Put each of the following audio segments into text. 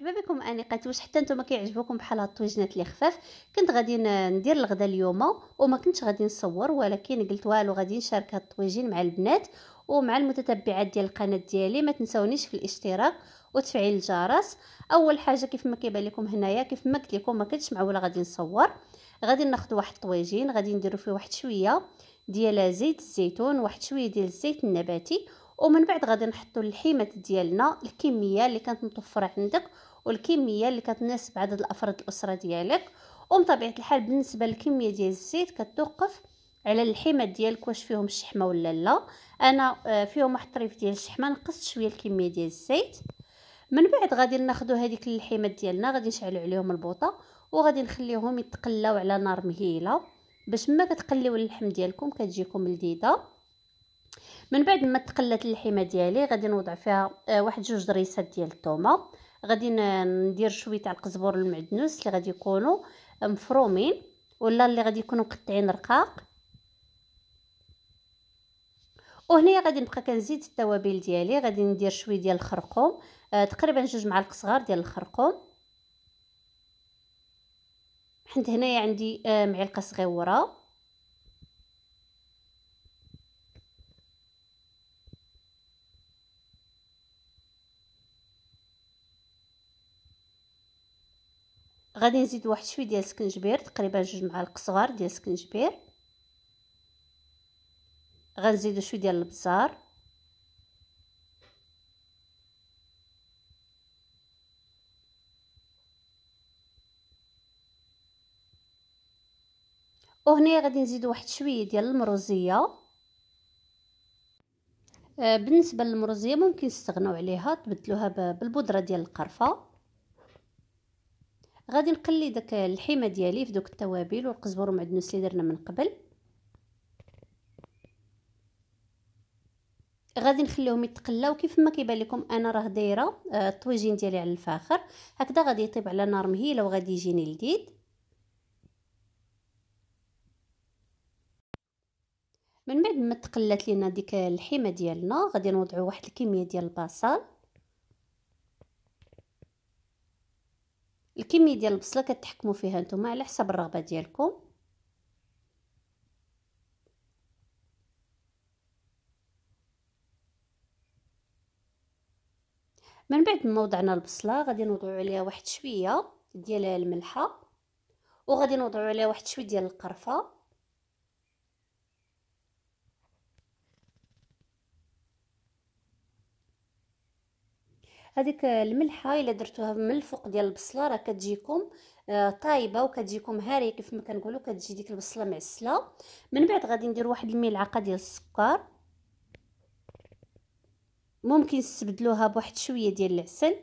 مرحبا بكم انيقات واش حتى نتوما كيعجبوكم بحال هاد الطويجنات اللي خفاف كنت غادي ندير الغدا اليوم وما كنتش غادي نصور ولكن قلت والو غادي نشارك هاد الطويجين مع البنات ومع المتتبعات ديال القناه ديالي ما تنساونيش في الاشتراك وتفعيل الجرس اول حاجه كيف ما كيبان لكم هنايا كيف ما قلت لكم ما كنتش معوله غادي نصور غادي ناخذ واحد الطويجين غادي نديرو فيه واحد شويه ديال زيت الزيتون واحد شويه ديال الزيت النباتي ومن بعد غادي نحطوا اللحيمات ديالنا الكميه اللي كانت متوفره عندك والكميه اللي كتناسب عدد الافراد الاسره ديالك ومن الحال بالنسبه للكميه ديال الزيت كتوقف على اللحيمات ديالك واش فيهم الشحمه ولا لا انا آه، فيهم واحد الطريف ديال الشحمه نقصت شويه الكميه ديال الزيت من بعد غادي ناخذوا هذيك اللحيمات ديالنا غادي نشعلوا عليهم البوطه وغادي نخليهم يتقلاو على نار مهيله باش ما كتقليو اللحم ديالكم كتجيكم لذيذه من بعد ما تقلت اللحيمه ديالي غادي نوضع فيها آه، واحد جوج دريسات ديال الثومه غادي ندير شويه تاع القزبر المعدنوس اللي غادي يكونوا مفرومين ولا اللي غادي يكونوا مقطعين رقاق وهنايا غادي نبقى كنزيد التوابل ديالي غادي ندير شويه ديال الخرقوم آه تقريبا جوج معالق صغار ديال الخرقوم حنت هنايا عندي آه معلقه صغيره غادي نزيد واحد شويه ديال السكنجبير تقريبا جوج معالق صغار ديال السكنجبير غنزيدو شويه ديال البزار وهنا غادي نزيد واحد شويه ديال المروزيه آه، بالنسبه للمروزيه ممكن تستغناو عليها تبدلوها بالبودره ديال القرفه غادي نقلي داك الحيمه ديالي في دوك التوابل والقزبر والمعدنوس اللي درنا من قبل غادي نخليهم يتقلاو كيف ما كيبان لكم انا راه دايره آه، الطويجين ديالي على الفاخر هكذا غادي يطيب على نار مهيله وغادي يجيني لذيذ من بعد ما تقلات لينا ديك الحيمه ديالنا غادي نوضعو واحد الكميه ديال البصل الكميه ديال البصله كتحكموا فيها نتوما على حسب الرغبه ديالكم من بعد ما وضعنا البصله غادي نوضعوا عليها واحد شويه ديال الملحه وغادي نوضعوا عليها واحد شويه ديال القرفه هذيك الملحه الا درتوها من الفوق ديال البصله راه كتجيكم آه، طايبه وكتجيكم هاريه كيف ما كنقولوا كتجي ديك البصله معسله من بعد غادي ندير واحد الملعقه ديال السكر ممكن تستبدلوها بواحد شويه ديال العسل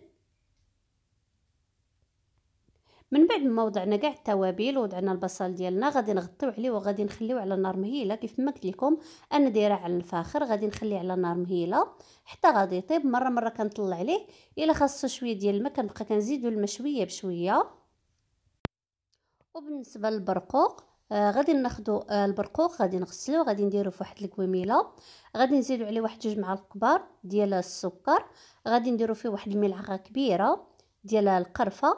من بعد ما وضعنا كاع التوابل وضعنا البصل ديالنا غادي نغطيو عليه وغادي نخليوه على نار مهيله كيف ما قلت لكم انا دايره على الفاخر غادي نخليه على نار مهيله حتى غادي يطيب مره مره كنطلع عليه الا خاصو شويه ديال الماء كنبقى كنزيدو الماء شويه بشويه وبالنسبه للبرقوق آه غادي ناخذ آه البرقوق غادي نغسلو غادي نديرو في واحد الكويميله غادي نزيدو عليه واحد جوج معالق كبار ديال السكر غادي نديرو فيه واحد الملعقه كبيره ديال القرفه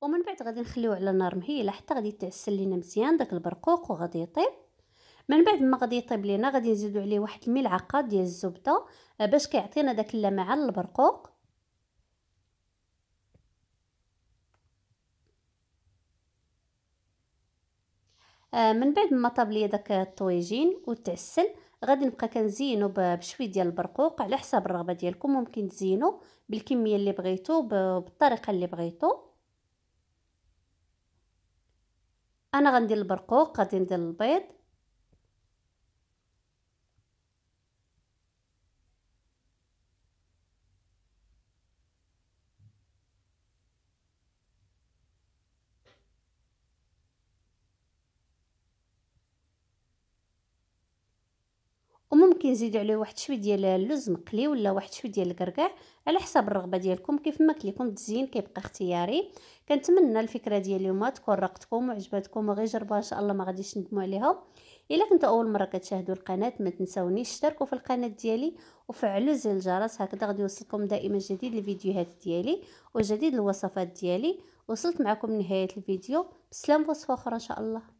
ومن بعد غادي نخليوه على نار مهيله حتى غادي يتعسل لينا مزيان داك البرقوق وغادي يطيب من بعد ما غادي يطيب لينا غادي نزيدو عليه واحد الملعقه ديال الزبده آه، باش كيعطينا داك اللمعه للبرقوق آه، من بعد ما طاب ليا داك الطويجين وتعسل غادي نبقى كنزينو بشويه ديال البرقوق على حساب الرغبه ديالكم ممكن تزينو بالكميه اللي بغيتو بالطريقه اللي بغيتو انا غندير البرقوق غادي ندير البيض وممكن نزيدو عليه واحد شويه ديال اللوز مقلي ولا واحد شويه ديال الكركاع على حسب الرغبه ديالكم كيف ما كليكم التزيين كيبقى اختياري كنتمنى الفكره ديال اليوم تكون رقتكم وعجبتكم وغير جربوها ان شاء الله ما غاديش ندموا عليها الا كنت اول مره كتشاهدوا القناه ما تنساونيش اشتركوا في القناه ديالي وفعلوا زر الجرس هكذا غادي يوصلكم دائما جديد الفيديوهات ديالي وجديد الوصفات ديالي وصلت معكم لنهايه الفيديو بسلام وصفه اخرى ان شاء الله